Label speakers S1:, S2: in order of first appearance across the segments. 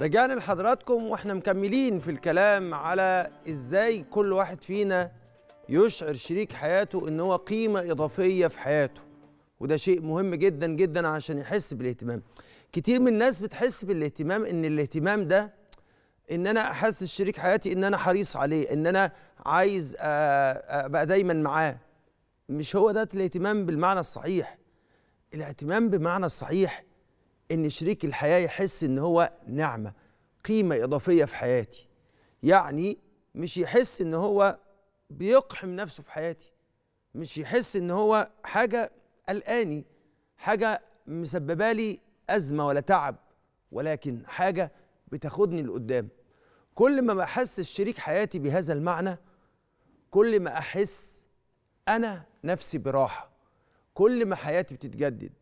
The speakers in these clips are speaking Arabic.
S1: رجعنا لحضراتكم واحنا مكملين في الكلام على ازاي كل واحد فينا يشعر شريك حياته ان هو قيمه اضافيه في حياته وده شيء مهم جدا جدا عشان يحس بالاهتمام كتير من الناس بتحس بالاهتمام ان الاهتمام ده ان انا احسس شريك حياتي ان انا حريص عليه ان انا عايز ابقى دايما معاه مش هو ده الاهتمام بالمعنى الصحيح الاهتمام بمعنى الصحيح ان شريك الحياه يحس ان هو نعمه قيمه اضافيه في حياتي يعني مش يحس ان هو بيقحم نفسه في حياتي مش يحس ان هو حاجه قلقاني حاجه مسببه لي ازمه ولا تعب ولكن حاجه بتاخدني لقدام كل ما بحس شريك حياتي بهذا المعنى كل ما احس انا نفسي براحه كل ما حياتي بتتجدد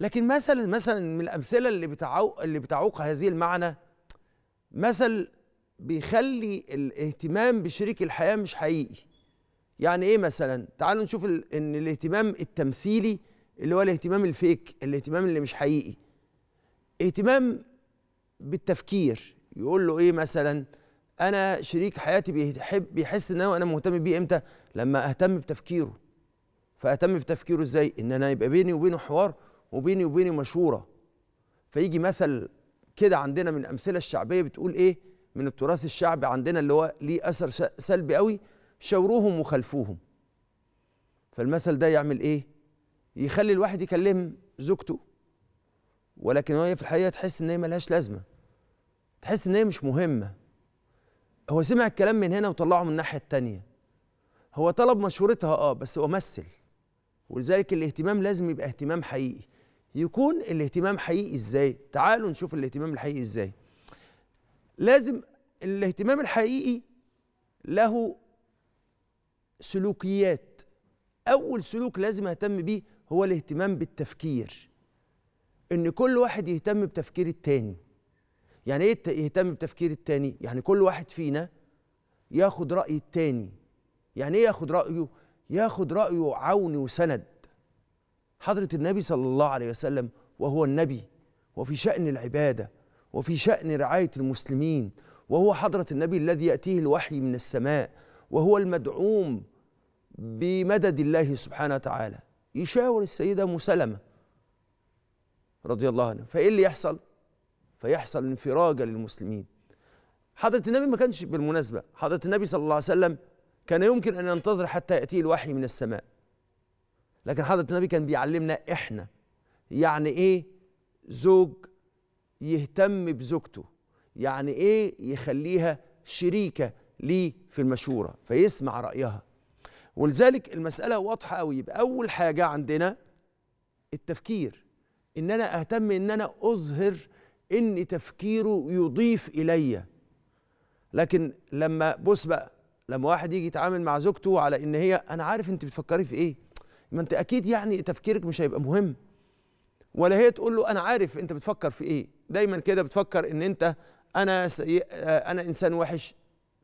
S1: لكن مثلا مثلا من الامثله اللي بتعوق اللي بتعوق هذه المعنى مثل بيخلي الاهتمام بشريك الحياه مش حقيقي يعني ايه مثلا تعالوا نشوف ان الاهتمام التمثيلي اللي هو الاهتمام الفيك الاهتمام اللي مش حقيقي اهتمام بالتفكير يقول له ايه مثلا انا شريك حياتي بيحب بيحس ان انا مهتم بيه امتى لما اهتم بتفكيره فاهتم بتفكيره ازاي ان انا يبقى بيني وبينه حوار وبيني وبيني مشوره فيجي مثل كده عندنا من الامثله الشعبيه بتقول ايه من التراث الشعبي عندنا اللي هو ليه اثر سلبي قوي شاوروهم وخلفوهم فالمثل ده يعمل ايه يخلي الواحد يكلم زوجته ولكن هي في الحقيقه تحس ان هي ملهاش لازمه تحس ان هي مش مهمه هو سمع الكلام من هنا وطلعه من الناحيه التانيه هو طلب مشورتها اه بس هو مثل ولذلك الاهتمام لازم يبقى اهتمام حقيقي يكون الاهتمام حقيقي ازاي تعالوا نشوف الاهتمام الحقيقي ازاي لازم الاهتمام الحقيقي له سلوكيات اول سلوك لازم اهتم بيه هو الاهتمام بالتفكير ان كل واحد يهتم بتفكير التاني يعني ايه يهتم بتفكير التاني يعني كل واحد فينا ياخد راي التاني يعني ايه ياخد رايه ياخد رايه عون وسند حضرة النبي صلى الله عليه وسلم وهو النبي وفي شأن العبادة وفي شأن رعاية المسلمين وهو حضرة النبي الذي يأتيه الوحي من السماء وهو المدعوم بمدد الله سبحانه وتعالى يشاور السيدة مسلمة رضي الله عنها فإيه اللي يحصل؟ فيحصل انفراج للمسلمين حضرة النبي ما كانش بالمناسبة حضرة النبي صلى الله عليه وسلم كان يمكن أن ينتظر حتى يأتيه الوحي من السماء لكن حضرة النبي كان بيعلمنا إحنا يعني إيه زوج يهتم بزوجته يعني إيه يخليها شريكة ليه في المشورة فيسمع رأيها ولذلك المسألة واضحة أوي يبقى أول حاجة عندنا التفكير إن أنا أهتم إن أنا أظهر إن تفكيره يضيف إليّ لكن لما بص بقى لما واحد يجي يتعامل مع زوجته على ان هي انا عارف انت بتفكري في ايه ما انت اكيد يعني تفكيرك مش هيبقى مهم ولا هي تقول له انا عارف انت بتفكر في ايه دايما كده بتفكر ان انت انا سيء آه، انا انسان وحش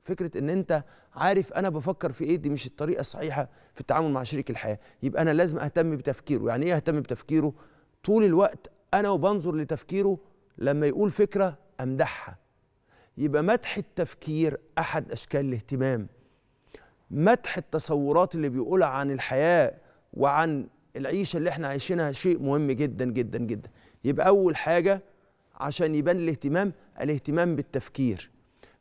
S1: فكره ان انت عارف انا بفكر في ايه دي مش الطريقه الصحيحه في التعامل مع شريك الحياه يبقى انا لازم اهتم بتفكيره يعني ايه اهتم بتفكيره طول الوقت انا وبنظر لتفكيره لما يقول فكره امدحها يبقى مدح التفكير احد اشكال الاهتمام مدح التصورات اللي بيقولها عن الحياه وعن العيشه اللي احنا عايشينها شيء مهم جدا جدا جدا يبقى اول حاجه عشان يبان الاهتمام الاهتمام بالتفكير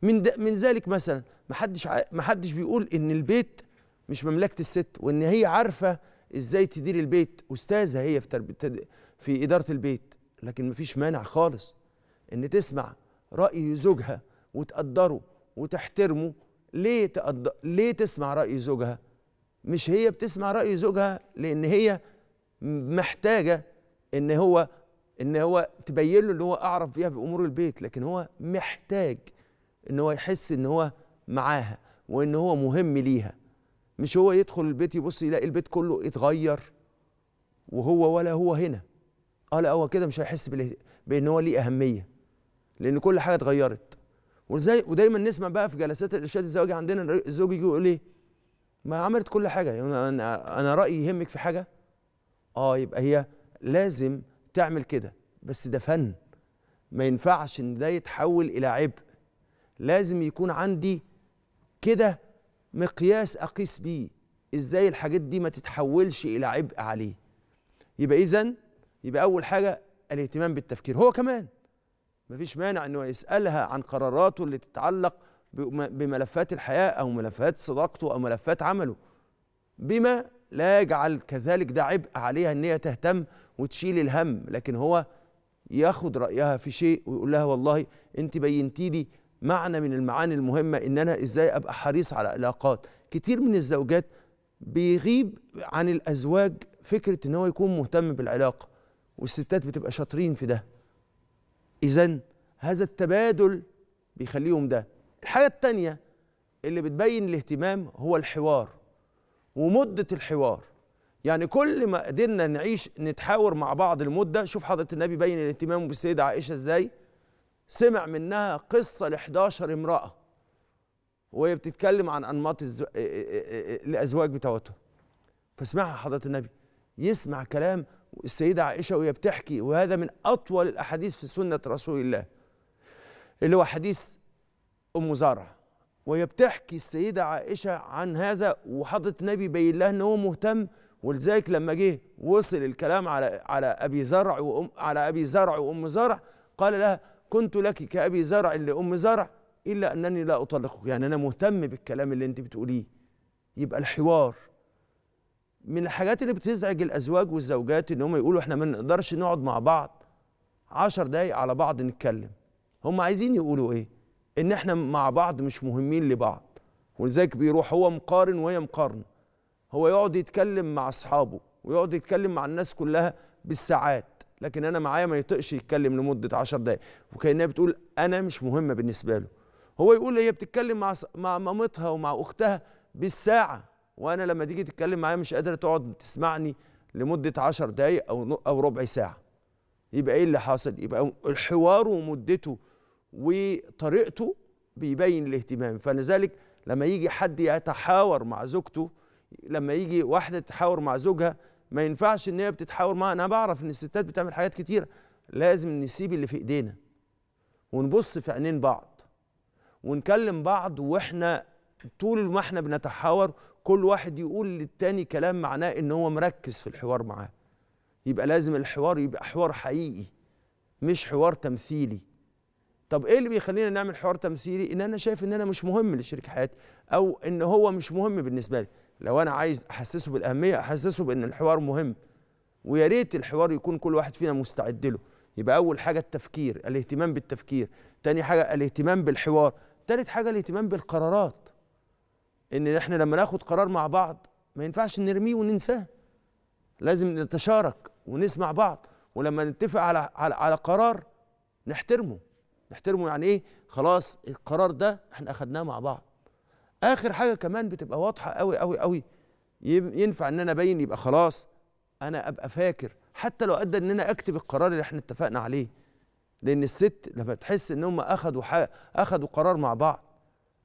S1: من من ذلك مثلا محدش محدش بيقول ان البيت مش مملكه الست وان هي عارفه ازاي تدير البيت استاذه هي في تربية في اداره البيت لكن مفيش مانع خالص ان تسمع راي زوجها وتقدره وتحترمه ليه تقدر ليه تسمع راي زوجها مش هي بتسمع رأي زوجها لأن هي محتاجة إن هو إن هو تبين له إن هو أعرف فيها بأمور البيت لكن هو محتاج إن هو يحس إن هو معاها وإن هو مهم ليها مش هو يدخل البيت يبص يلاقي البيت كله اتغير وهو ولا هو هنا اه لا هو كده مش هيحس بان هو ليه اهميه لان كل حاجه اتغيرت وزي ودايما نسمع بقى في جلسات الارشاد الزواجي عندنا الزوج يقول ايه ما عملت كل حاجه يعني انا انا رايي يهمك في حاجه اه يبقى هي لازم تعمل كده بس ده فن ما ينفعش ان ده يتحول الى عبء لازم يكون عندي كده مقياس اقيس بيه ازاي الحاجات دي ما تتحولش الى عبء عليه يبقى اذا يبقى اول حاجه الاهتمام بالتفكير هو كمان مفيش مانع انه يسالها عن قراراته اللي تتعلق بملفات الحياه او ملفات صداقته او ملفات عمله بما لا يجعل كذلك ده عبء عليها ان هي تهتم وتشيل الهم لكن هو ياخد رايها في شيء ويقول لها والله انت بينتي لي معنى من المعاني المهمه ان انا ازاي ابقى حريص على علاقات كتير من الزوجات بيغيب عن الازواج فكره ان هو يكون مهتم بالعلاقه والستات بتبقى شاطرين في ده اذا هذا التبادل بيخليهم ده الحاجة التانية اللي بتبين الاهتمام هو الحوار ومدة الحوار يعني كل ما قدرنا نعيش نتحاور مع بعض المدة شوف حضرة النبي بين الاهتمام بالسيدة عائشة ازاي سمع منها قصة ل 11 امرأة وهي بتتكلم عن أنماط الزو... الأزواج بتوعتهم فاسمعها حضرة النبي يسمع كلام السيدة عائشة وهي بتحكي وهذا من أطول الأحاديث في سنة رسول الله اللي هو حديث ام زرع وهي بتحكي السيده عائشه عن هذا وحضره النبي بين لها ان هو مهتم ولذلك لما جه وصل الكلام على على ابي زرع وام على ابي زرع وام زرع قال لها كنت لك كابي زرع لام زرع الا انني لا اطلقك يعني انا مهتم بالكلام اللي انت بتقوليه يبقى الحوار من الحاجات اللي بتزعج الازواج والزوجات ان هم يقولوا احنا ما نقدرش نقعد مع بعض عشر دقايق على بعض نتكلم هم عايزين يقولوا ايه ان احنا مع بعض مش مهمين لبعض ولذلك بيروح هو مقارن وهي مقارنه هو يقعد يتكلم مع اصحابه ويقعد يتكلم مع الناس كلها بالساعات لكن انا معايا ما يطقش يتكلم لمده 10 دقائق وكانها بتقول انا مش مهمه بالنسبه له هو يقول هي بتتكلم مع مع مامتها ومع اختها بالساعه وانا لما تيجي تتكلم معايا مش قادره تقعد تسمعني لمده 10 دقائق او او ربع ساعه يبقى ايه اللي حاصل يبقى الحوار ومدته وطريقته بيبين الاهتمام فلذلك لما يجي حد يتحاور مع زوجته لما يجي واحده تتحاور مع زوجها ما ينفعش ان هي بتتحاور معاها انا بعرف ان الستات بتعمل حاجات كتيره لازم نسيب اللي في ايدينا ونبص في عينين بعض ونكلم بعض واحنا طول ما احنا بنتحاور كل واحد يقول للتاني كلام معناه ان هو مركز في الحوار معاه يبقى لازم الحوار يبقى حوار حقيقي مش حوار تمثيلي طب ايه اللي بيخلينا نعمل حوار تمثيلي ان انا شايف ان انا مش مهم لشريك حياتي او ان هو مش مهم بالنسبه لي لو انا عايز احسسه بالاهميه احسسه بان الحوار مهم ويا ريت الحوار يكون كل واحد فينا مستعد له يبقى اول حاجه التفكير الاهتمام بالتفكير تاني حاجه الاهتمام بالحوار تالت حاجه الاهتمام بالقرارات ان احنا لما ناخد قرار مع بعض ما ينفعش نرميه وننساه لازم نتشارك ونسمع بعض ولما نتفق على على, على قرار نحترمه نحترمه يعني ايه خلاص القرار ده احنا اخدناه مع بعض اخر حاجه كمان بتبقى واضحه قوي قوي قوي ينفع ان انا ابين يبقى خلاص انا ابقى فاكر حتى لو ادى ان انا اكتب القرار اللي احنا اتفقنا عليه لان الست لما تحس ان هم اخدوا حق اخدوا قرار مع بعض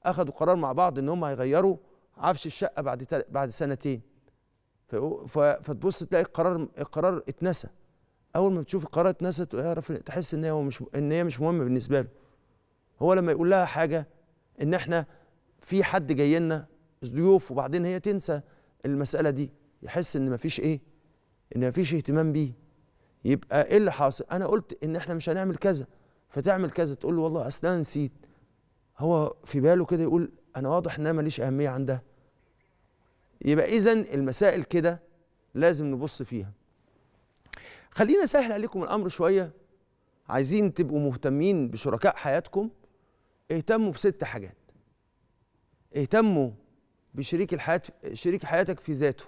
S1: اخدوا قرار مع بعض ان هم هيغيروا عفش الشقه بعد بعد سنتين فتبص تلاقي القرار القرار اتنسى اول ما بتشوف القرار اتنست اعرف تحس ان هي مش ان هي مش مهمه بالنسبه له هو لما يقول لها حاجه ان احنا في حد جاي لنا ضيوف وبعدين هي تنسى المساله دي يحس ان مفيش ايه ان مفيش اهتمام بيه يبقى ايه اللي حاصل انا قلت ان احنا مش هنعمل كذا فتعمل كذا تقول له والله اصل انا نسيت هو في باله كده يقول انا واضح ان انا ماليش اهميه عندها يبقى اذا المسائل كده لازم نبص فيها خلينا سهل عليكم الامر شويه عايزين تبقوا مهتمين بشركاء حياتكم اهتموا بست حاجات اهتموا بشريك الحياة شريك حياتك في ذاته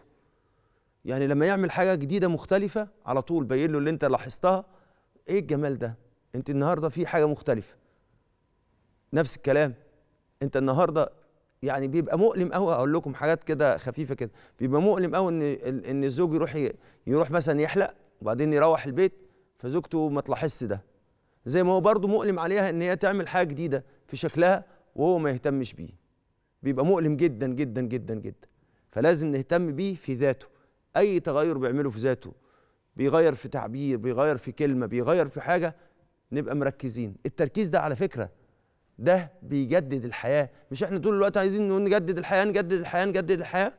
S1: يعني لما يعمل حاجه جديده مختلفه على طول بين له اللي انت لاحظتها ايه الجمال ده انت النهارده في حاجه مختلفه نفس الكلام انت النهارده يعني بيبقى مؤلم قوي اقول لكم حاجات كده خفيفه كده بيبقى مؤلم قوي ان ان الزوج يروح يروح مثلا يحلق وبعدين يروح البيت فزوجته ما تلاحظش ده زي ما هو برضه مؤلم عليها ان هي تعمل حاجه جديده في شكلها وهو ما يهتمش بيه بيبقى مؤلم جدا جدا جدا جدا فلازم نهتم بيه في ذاته اي تغير بيعمله في ذاته بيغير في تعبير بيغير في كلمه بيغير في حاجه نبقى مركزين التركيز ده على فكره ده بيجدد الحياه مش احنا طول الوقت عايزين نقول نجدد الحياه نجدد الحياه نجدد الحياه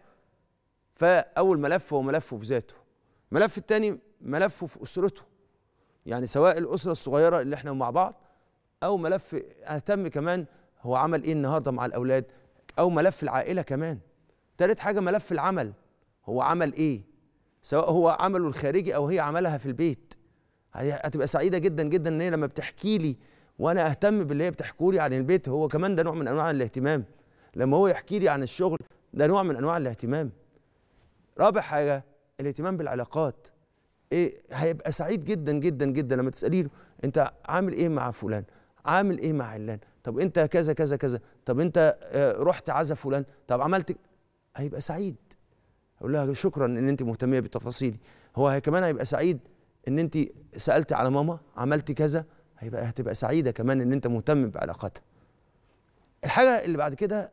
S1: فاول ملف هو ملفه في ذاته الملف الثاني ملفه في اسرته يعني سواء الاسره الصغيره اللي احنا مع بعض او ملف اهتم كمان هو عمل ايه النهارده مع الاولاد او ملف العائله كمان تالت حاجه ملف العمل هو عمل ايه سواء هو عمله الخارجي او هي عملها في البيت هتبقى سعيده جدا جدا ان هي لما بتحكي لي وانا اهتم باللي هي بتحكوا لي عن البيت هو كمان ده نوع من انواع الاهتمام لما هو يحكي لي عن الشغل ده نوع من انواع الاهتمام رابع حاجه الاهتمام بالعلاقات إيه هيبقى سعيد جدا جدا جدا لما تساليه انت عامل ايه مع فلان عامل ايه مع علان طب انت كذا كذا كذا طب انت آه، رحت عزا فلان طب عملت هيبقى سعيد اقول لها شكرا ان انت مهتميه بتفاصيلي هو كمان هيبقى سعيد ان انت سالتي على ماما عملتي كذا هيبقى هتبقى سعيده كمان ان انت مهتم بعلاقتها الحاجه اللي بعد كده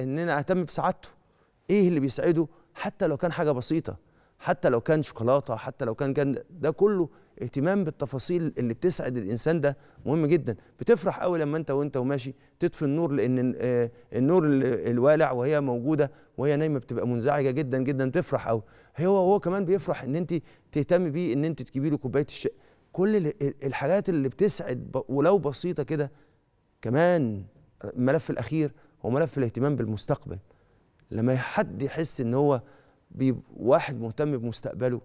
S1: ان انا اهتم بسعادته ايه اللي بيسعده حتى لو كان حاجه بسيطه حتى لو كان شوكولاته حتى لو كان كان ده كله اهتمام بالتفاصيل اللي بتسعد الانسان ده مهم جدا بتفرح قوي لما انت وانت وماشي تطفي النور لان آه، النور الوالع وهي موجوده وهي نايمه بتبقى منزعجه جدا جدا تفرح قوي هو هو كمان بيفرح ان انت تهتمي بيه ان انت تجيبي له كوبايه الشاي كل الحاجات اللي بتسعد ولو بسيطه كده كمان الملف الاخير هو ملف الاهتمام بالمستقبل لما حد يحس ان هو واحد مهتم بمستقبله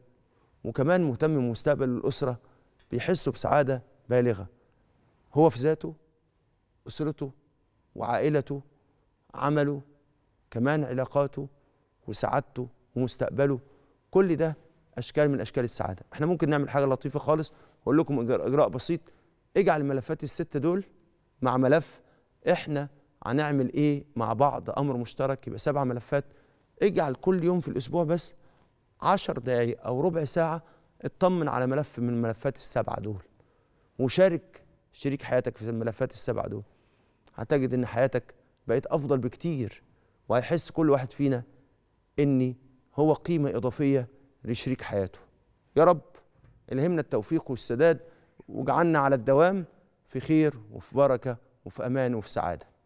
S1: وكمان مهتم بمستقبل الأسرة بيحسوا بسعادة بالغة هو في ذاته أسرته وعائلته عمله كمان علاقاته وسعادته ومستقبله كل ده أشكال من أشكال السعادة احنا ممكن نعمل حاجة لطيفة خالص أقول لكم إجراء بسيط اجعل الملفات الستة دول مع ملف احنا هنعمل ايه مع بعض امر مشترك يبقى سبع ملفات اجعل كل يوم في الاسبوع بس عشر دقايق او ربع ساعه اطمن على ملف من الملفات السبعه دول وشارك شريك حياتك في الملفات السبعه دول هتجد ان حياتك بقت افضل بكتير وهيحس كل واحد فينا ان هو قيمه اضافيه لشريك حياته يا رب الهمنا التوفيق والسداد واجعلنا على الدوام في خير وفي بركه وفي امان وفي سعاده